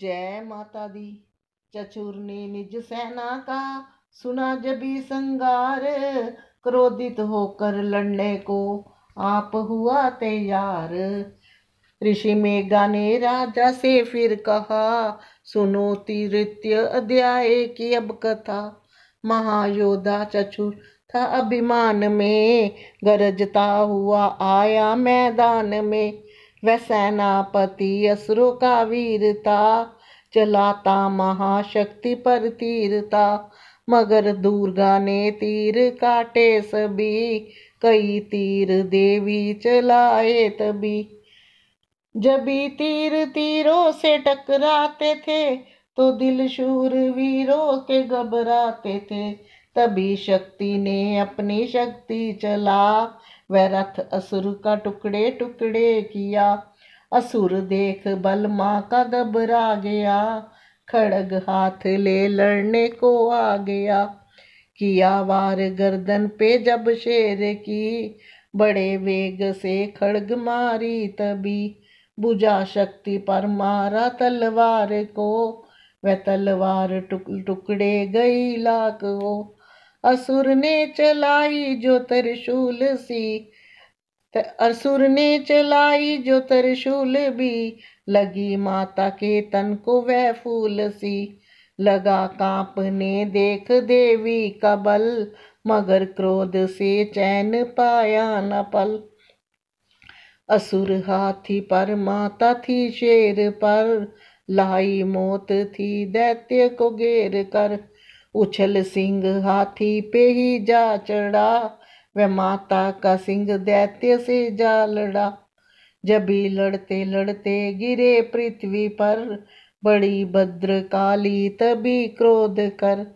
जय माता दी चचुर ने निज सेना का सुना जबी संगार क्रोधित होकर लड़ने को आप हुआ तैयार ऋषि मेघा ने राजा से फिर कहा सुनो तीर्त्य अध्याय की अब कथा महायोधा चचुर था अभिमान में गरजता हुआ आया मैदान में वह सेनापति असुरों का वीरता चलाता महाशक्ति पर तीरता मगर दुर्गा ने तीर काटे सभी कई तीर देवी चलाए तभी जबी तीर तीरों से टकराते थे तो दिल शूर वीरों के घबराते थे तभी शक्ति ने अपनी शक्ति चला वह रथ असुर का टुकड़े टुकड़े किया असुर देख बल माँ का घबरा गया खड़ग हाथ ले लड़ने को आ गया किया वार गर्दन पे जब शेर की बड़े वेग से खड़ग मारी तभी बुझा शक्ति पर मारा तलवार को वह तलवार टुक टुकड़े गई लाख हो असुर ने चलाई जो त्रिशूल सी असुर ने चलाई जो त्रिशूल भी लगी माता के तन को वह फूल सी लगा कांपने देख देवी का बल मगर क्रोध से चैन पाया न पल असुर हाथी पर माता थी शेर पर लाई मौत थी दैत्य को घेर कर उछल सिंह हाथी पे ही जा चढ़ा वह माता का सिंह दैत्य से जा लड़ा जब ही लड़ते लड़ते गिरे पृथ्वी पर बड़ी भद्र काली तभी क्रोध कर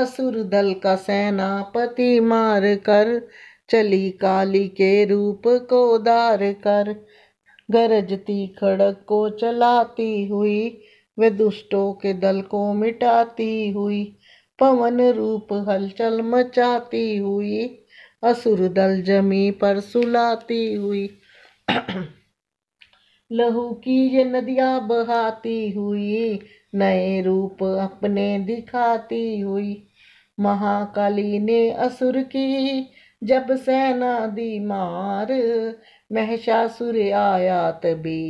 असुर दल का सेनापति मार कर चली काली के रूप को दार कर गरजती खड़क को चलाती हुई वे दुष्टों के दल को मिटाती हुई पवन रूप हलचल मचाती हुई असुर दल जमी पर सुलाती हुई लहू की ये नदियाँ बहाती हुई नए रूप अपने दिखाती हुई महाकाली ने असुर की जब सेना दी मार महशासुर आया तभी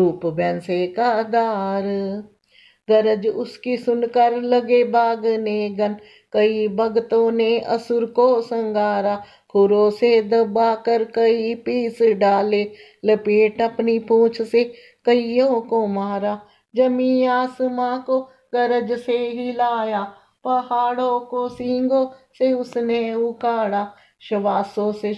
रूप बैंसे का दार गरज उसकी सुनकर लगे बागने गन कई भगतों ने असुर को संगारा खुरों से दबा कर कई पीस डाले लपेट अपनी पूछ से कईयों को मारा जमी आसमां को गरज से हिलाया पहाड़ों को सींगों से उसने उखाड़ा श्वासों से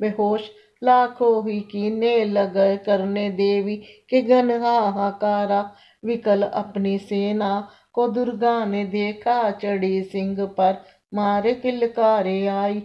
बेहोश लाखों ही कीने लग करने देवी के गन हाहाकारा विकल अपनी सेना को दुर्गा ने देखा चढ़ी सिंह पर मारे किलकारे आई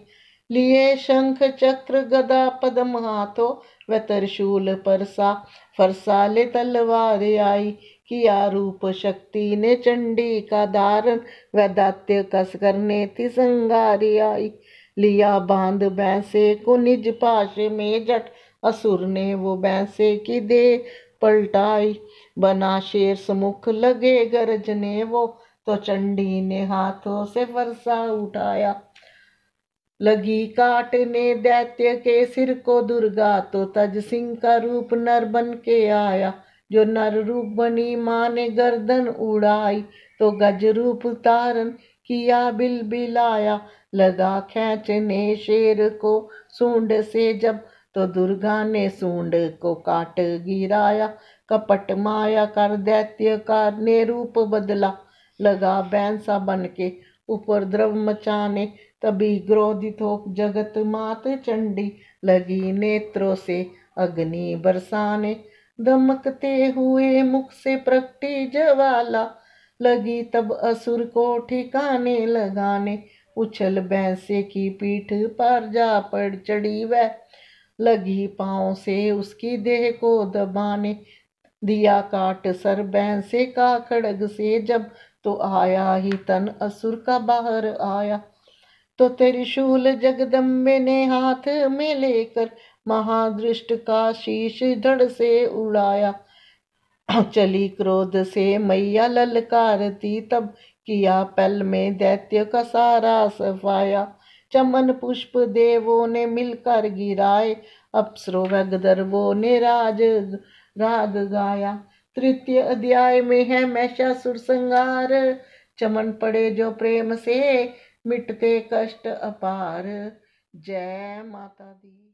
लिए शंख चक्र गदा पदम हाथो व त्रिशूल परसा फरसाले तलवार आई किया रूप शक्ति ने चंडी का धारण व दात्य कस करने थी संगारी आई लिया बांध बैंसे को निज पाश में जट असुर ने वो बैंसे की दे पलटाई बना शेर सुमुख लगे गरजने वो तो चंडी ने हाथों से फरसा उठाया लगी काटने दैत्य के सिर को दुर्गा तो तज सिंह का रूप नर बन के आया जो नर रूप बनी माँ ने गर्दन उड़ाई तो गज रूप तारन किया बिल बिलाया लगा खेचने शेर को सूंड से जब तो दुर्गा ने सूंड को काट गिराया कपट माया कर दैत्य कार ने रूप बदला लगा बैंसा बन के ऊपर द्रव मचाने तभी ग्रोधित हो जगत मात चंडी लगी नेत्रों से अग्नि बरसाने दमकते हुए मुख से प्रकटि जवाला लगी तब असुर को ठिकाने लगाने उछल बैंसे की पीठ पर जा पड़ चढ़ी वह लगी पाँव से उसकी देह को दबाने दिया काट सर से का खड़ग से जब तो आया ही तन असुर का बाहर आया तो तेरी शूल जगदम्बे ने हाथ में लेकर महादृष्ट का शीश धड़ से उड़ाया चली क्रोध से मैया ललकारती तब किया पल में दैत्य का सारा सफाया चमन पुष्प देवों ने मिलकर गिराए अप्सरो गंधर्वों ने राज राग गाया तृतीय अध्याय में है मैशा सुरसंगार चमन पड़े जो प्रेम से मिटते कष्ट अपार जय माता दी